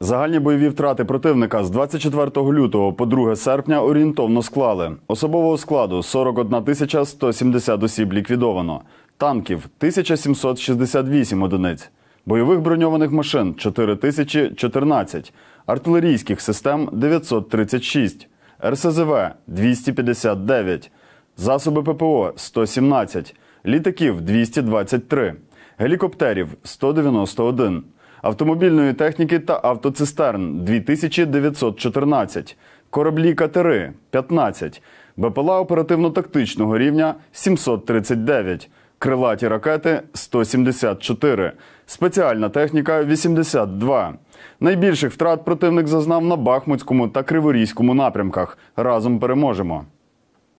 Загальні бойові втрати противника з 24 лютого по 2 серпня орієнтовно склали. Особового складу 41 170 осіб ліквідовано, танків 1768 одиниць, бойових броньованих машин 4014, артилерійських систем 936, РСЗВ 259, засоби ППО 117, літаків 223, гелікоптерів 191 автомобільної техніки та автоцистерн 2914, кораблі катери 15, БПЛА оперативно-тактичного рівня 739, крилаті ракети 174, спеціальна техніка 82. Найбільших втрат противник зазнав на Бахмутському та Криворізькому напрямках. Разом переможемо.